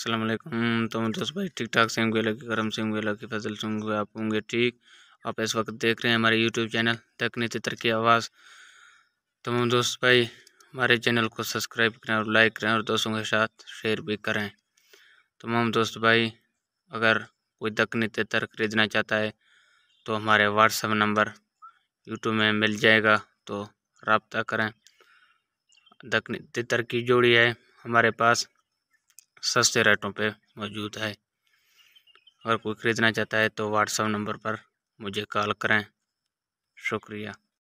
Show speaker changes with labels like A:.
A: असलम हम्म, तो दोस्त भाई ठीक ठाक से होंगे लकी करम से होंगे लकी फजल से होंगे आप होंगे ठीक आप इस वक्त देख रहे हैं हमारे यूट्यूब चैनल तकनी तितर की आवाज़ तमाम तो दोस्त भाई हमारे चैनल को सब्सक्राइब करें और लाइक करें और दोस्तों के साथ शेयर भी करें तमाम तो दोस्त भाई अगर कोई दकनी तितर खरीदना चाहता है तो हमारे व्हाट्सअप नंबर यूट्यूब में मिल जाएगा तो रबता करें दकनी तितर की जोड़ी है हमारे पास सस्ते रेटों पे मौजूद है अगर कोई ख़रीदना चाहता है तो व्हाट्सअप नंबर पर मुझे कॉल करें शुक्रिया